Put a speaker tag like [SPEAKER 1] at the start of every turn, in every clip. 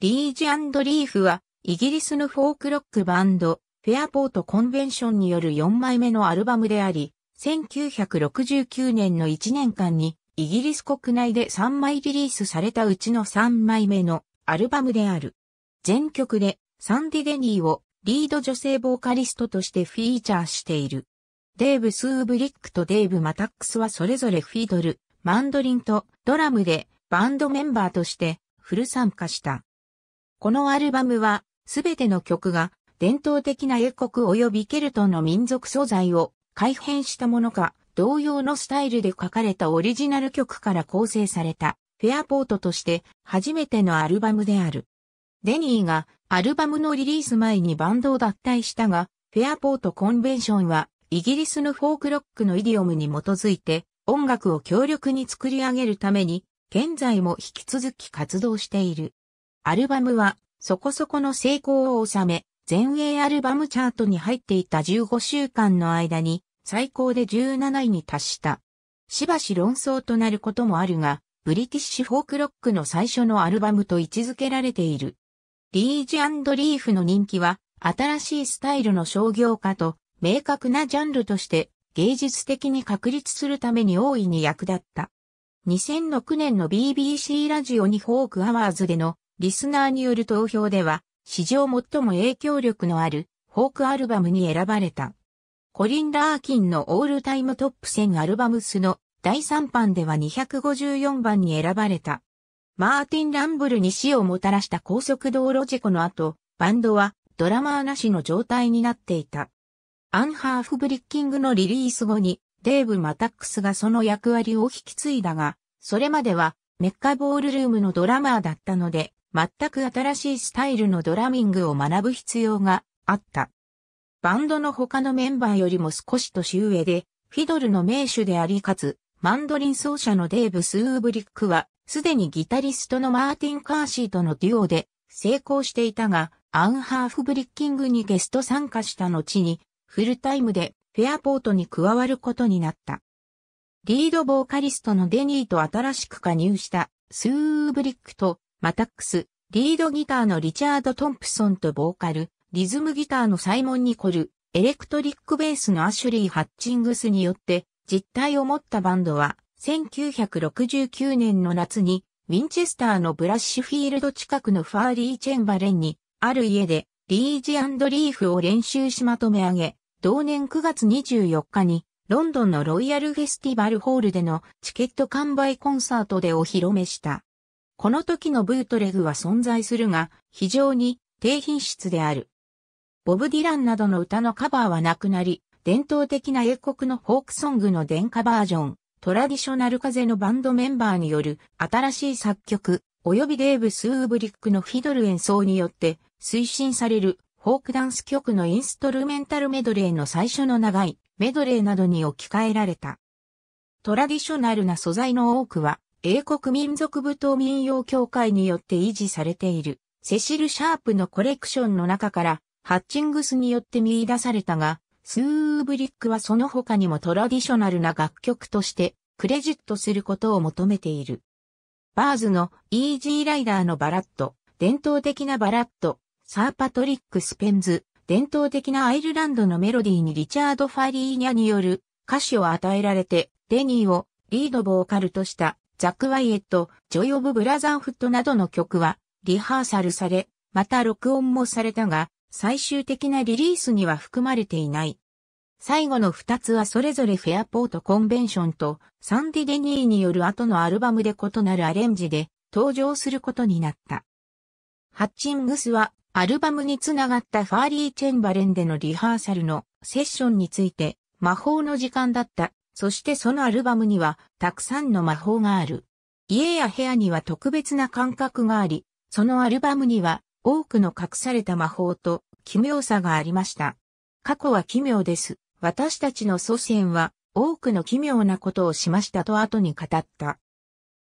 [SPEAKER 1] リージリーフは、イギリスのフォークロックバンド、フェアポートコンベンションによる4枚目のアルバムであり、1969年の1年間に、イギリス国内で3枚リリースされたうちの3枚目のアルバムである。全曲で、サンディ・デニーをリード女性ボーカリストとしてフィーチャーしている。デーブ・スーブリックとデーブ・マタックスはそれぞれフィードル、マンドリンとドラムでバンドメンバーとしてフル参加した。このアルバムは、すべての曲が、伝統的な英国及びケルトの民族素材を改変したものか、同様のスタイルで書かれたオリジナル曲から構成された、フェアポートとして初めてのアルバムである。デニーがアルバムのリリース前にバンドを脱退したが、フェアポートコンベンションはイギリスのフォークロックのイディオムに基づいて音楽を強力に作り上げるために現在も引き続き活動している。アルバムはそこそこの成功を収め、全英アルバムチャートに入っていた15週間の間に最高で17位に達した。しばし論争となることもあるが、ブリティッシュフォークロックの最初のアルバムと位置づけられている。リージリーフの人気は、新しいスタイルの商業化と、明確なジャンルとして芸術的に確立するために大いに役立った。2006年の BBC ラジオにフォークアワーズでのリスナーによる投票では、史上最も影響力のあるフォークアルバムに選ばれた。コリン・ラーキンのオールタイムトップ10アルバムスの第3版では254番に選ばれた。マーティン・ランブルに死をもたらした高速道路事故の後、バンドはドラマーなしの状態になっていた。アンハーフブリッキングのリリース後に、デーブ・マタックスがその役割を引き継いだが、それまではメッカボールルームのドラマーだったので、全く新しいスタイルのドラミングを学ぶ必要があった。バンドの他のメンバーよりも少し年上で、フィドルの名手でありかつ、マンドリン奏者のデーブ・スーブリックは、すでにギタリストのマーティン・カーシーとのデュオで成功していたが、アンハーフブリッキングにゲスト参加した後に、フルタイムでフェアポートに加わることになった。リードボーカリストのデニーと新しく加入したスーブリックとマタックス、リードギターのリチャード・トンプソンとボーカル、リズムギターのサイモン・ニコル、エレクトリックベースのアシュリー・ハッチングスによって実態を持ったバンドは1969年の夏にウィンチェスターのブラッシュフィールド近くのファーリー・チェンバレンにある家でリージリーフを練習しまとめ上げ同年9月24日にロンドンのロイヤルフェスティバルホールでのチケット完売コンサートでお披露目した。この時のブートレグは存在するが、非常に低品質である。ボブ・ディランなどの歌のカバーはなくなり、伝統的な英国のフォークソングの殿下バージョン、トラディショナル風のバンドメンバーによる新しい作曲、及びデーブ・スーブリックのフィドル演奏によって推進されるフォークダンス曲のインストルメンタルメドレーの最初の長いメドレーなどに置き換えられた。トラディショナルな素材の多くは英国民族舞踏民謡協会によって維持されている、セシル・シャープのコレクションの中から、ハッチングスによって見出されたが、スーブリックはその他にもトラディショナルな楽曲として、クレジットすることを求めている。バーズのイージーライダーのバラット、伝統的なバラット、サーパトリック・スペンズ、伝統的なアイルランドのメロディーにリチャード・ファリーニャによる歌詞を与えられて、デニーをリードボーカルとしたザク・ワイエット、ジョイ・オブ・ブラザーフットなどの曲はリハーサルされ、また録音もされたが、最終的なリリースには含まれていない。最後の二つはそれぞれフェアポートコンベンションとサンディ・デニーによる後のアルバムで異なるアレンジで登場することになった。ハッチングスはアルバムにつながったファーリー・チェンバレンでのリハーサルのセッションについて魔法の時間だったそしてそのアルバムにはたくさんの魔法がある。家や部屋には特別な感覚があり、そのアルバムには多くの隠された魔法と奇妙さがありました。過去は奇妙です。私たちの祖先は多くの奇妙なことをしましたと後に語った。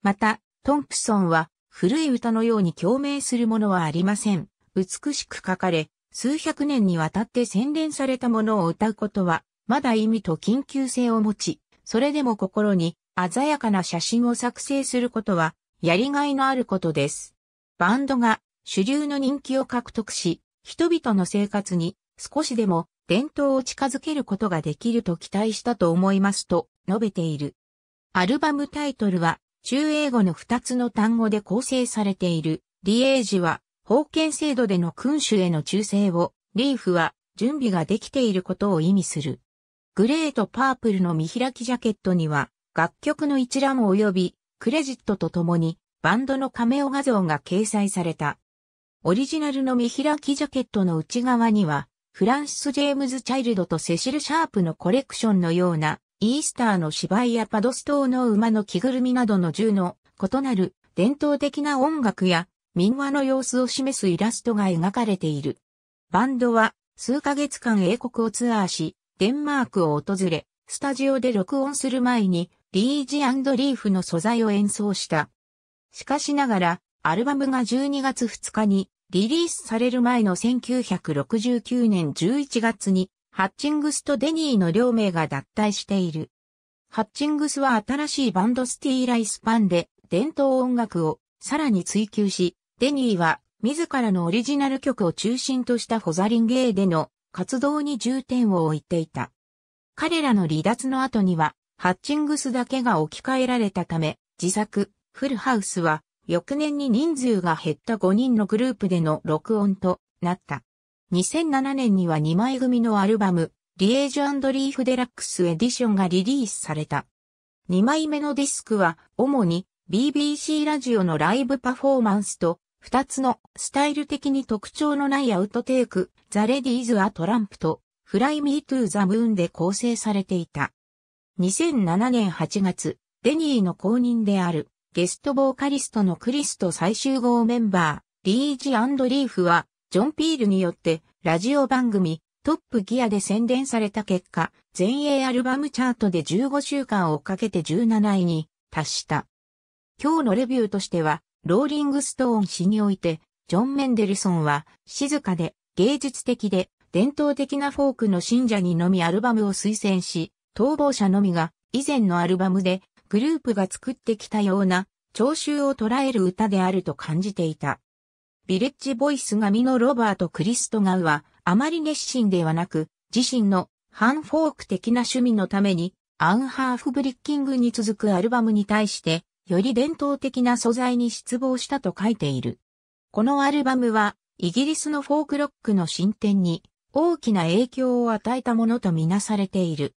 [SPEAKER 1] また、トンプソンは古い歌のように共鳴するものはありません。美しく書かれ、数百年にわたって洗練されたものを歌うことはまだ意味と緊急性を持ち、それでも心に鮮やかな写真を作成することは、やりがいのあることです。バンドが主流の人気を獲得し、人々の生活に少しでも伝統を近づけることができると期待したと思いますと述べている。アルバムタイトルは中英語の2つの単語で構成されている。リエージは封建制度での君主への忠誠を、リーフは準備ができていることを意味する。グレートパープルの見開きジャケットには、楽曲の一覧及び、クレジットとともに、バンドのカメオ画像が掲載された。オリジナルの見開きジャケットの内側には、フランシス・ジェームズ・チャイルドとセシル・シャープのコレクションのような、イースターの芝居やパドス島の馬の着ぐるみなどの銃の異なる伝統的な音楽や民話の様子を示すイラストが描かれている。バンドは数ヶ月間英国をツアーし、デンマークを訪れ、スタジオで録音する前に、リージリーフの素材を演奏した。しかしながら、アルバムが12月2日にリリースされる前の1969年11月に、ハッチングスとデニーの両名が脱退している。ハッチングスは新しいバンドスティーライスパンで伝統音楽をさらに追求し、デニーは自らのオリジナル曲を中心としたホザリンゲーでの活動に重点を置いていた。彼らの離脱の後には、ハッチングスだけが置き換えられたため、自作、フルハウスは、翌年に人数が減った5人のグループでの録音となった。2007年には2枚組のアルバム、リエージュリーフデラックスエディションがリリースされた。2枚目のディスクは、主に BBC ラジオのライブパフォーマンスと二つのスタイル的に特徴のないアウトテイク、ザ・レディーズ・ア・トランプとフライ・ミー・トゥ・ザ・ムーンで構成されていた。2007年8月、デニーの公認であるゲストボーカリストのクリスト最終号メンバー、リージ・アンド・リーフは、ジョン・ピールによってラジオ番組トップギアで宣伝された結果、全英アルバムチャートで15週間をかけて17位に達した。今日のレビューとしては、ローリングストーン誌において、ジョン・メンデルソンは、静かで、芸術的で、伝統的なフォークの信者にのみアルバムを推薦し、逃亡者のみが、以前のアルバムで、グループが作ってきたような、聴衆を捉える歌であると感じていた。ビレッジボイス神のロバート・クリストガウは、あまり熱心ではなく、自身の反フォーク的な趣味のために、アンハーフブリッキングに続くアルバムに対して、より伝統的な素材に失望したと書いている。このアルバムは、イギリスのフォークロックの進展に大きな影響を与えたものとみなされている。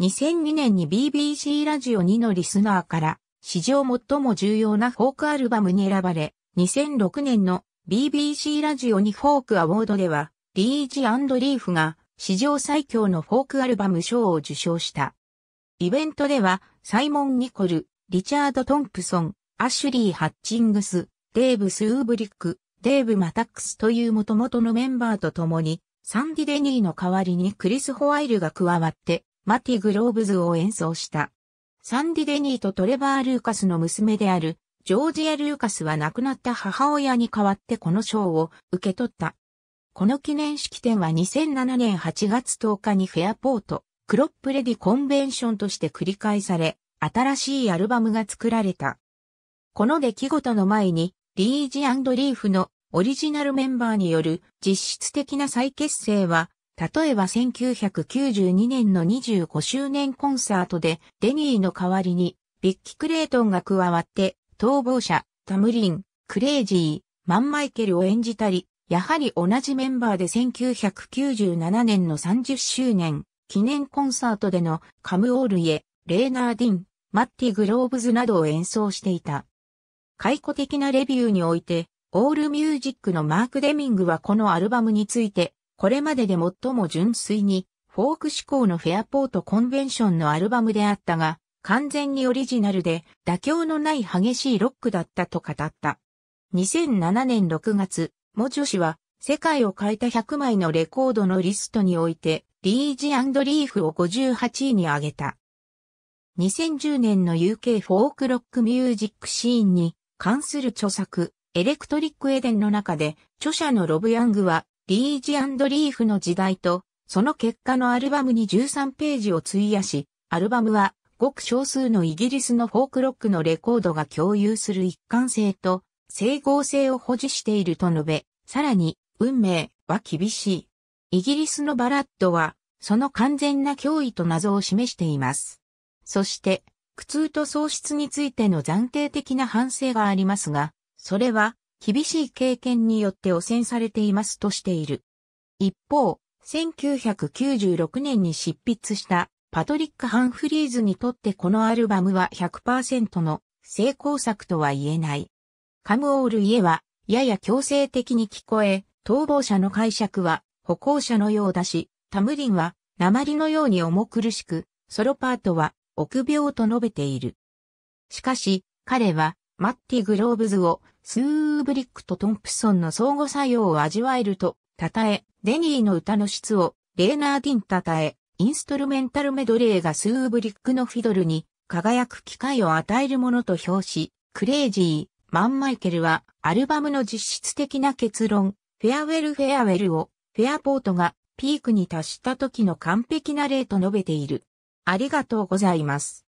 [SPEAKER 1] 2002年に BBC ラジオ2のリスナーから史上最も重要なフォークアルバムに選ばれ、2006年の BBC ラジオ2フォークアワードでは、リージリーフが史上最強のフォークアルバム賞を受賞した。イベントでは、サイモン・ニコル、リチャード・トンプソン、アシュリー・ハッチングス、デーブ・スーブリック、デーブ・マタックスという元々のメンバーと共に、サンディ・デニーの代わりにクリス・ホワイルが加わって、マティ・グローブズを演奏した。サンディ・デニーとトレバー・ルーカスの娘である、ジョージア・ルーカスは亡くなった母親に代わってこの賞を受け取った。この記念式典は2007年8月10日にフェアポート、クロップレディコンベンションとして繰り返され、新しいアルバムが作られた。この出来事の前に、リージリーフのオリジナルメンバーによる実質的な再結成は、例えば1992年の25周年コンサートでデニーの代わりにビッキー・クレイトンが加わって逃亡者、タムリン、クレイジー、マン・マイケルを演じたり、やはり同じメンバーで1997年の30周年記念コンサートでのカムオールイエ、レーナーディン、マッティ・グローブズなどを演奏していた。解雇的なレビューにおいて、オールミュージックのマーク・デミングはこのアルバムについて、これまでで最も純粋に、フォーク志向のフェアポートコンベンションのアルバムであったが、完全にオリジナルで妥協のない激しいロックだったと語った。2007年6月、モジョ氏は世界を変えた100枚のレコードのリストにおいて、リージリーフを58位に上げた。2010年の UK フォークロックミュージックシーンに関する著作、エレクトリックエデンの中で、著者のロブ・ヤングは、リージリーフの時代と、その結果のアルバムに13ページを費やし、アルバムは、ごく少数のイギリスのフォークロックのレコードが共有する一貫性と、整合性を保持していると述べ、さらに、運命は厳しい。イギリスのバラッドは、その完全な脅威と謎を示しています。そして、苦痛と喪失についての暫定的な反省がありますが、それは、厳しい経験によって汚染されていますとしている。一方、1996年に執筆したパトリック・ハンフリーズにとってこのアルバムは100%の成功作とは言えない。カムオール家はやや強制的に聞こえ、逃亡者の解釈は歩行者のようだし、タムリンは鉛のように重苦しく、ソロパートは臆病と述べている。しかし、彼は、マッティ・グローブズを、スーブリックとトンプソンの相互作用を味わえると、称え、デニーの歌の質を、レーナー・ディン称え、インストルメンタルメドレーがスーブリックのフィドルに、輝く機会を与えるものと評し、クレイジー、マン・マイケルは、アルバムの実質的な結論、フェアウェル・フェアウェルを、フェアポートが、ピークに達した時の完璧な例と述べている。ありがとうございます。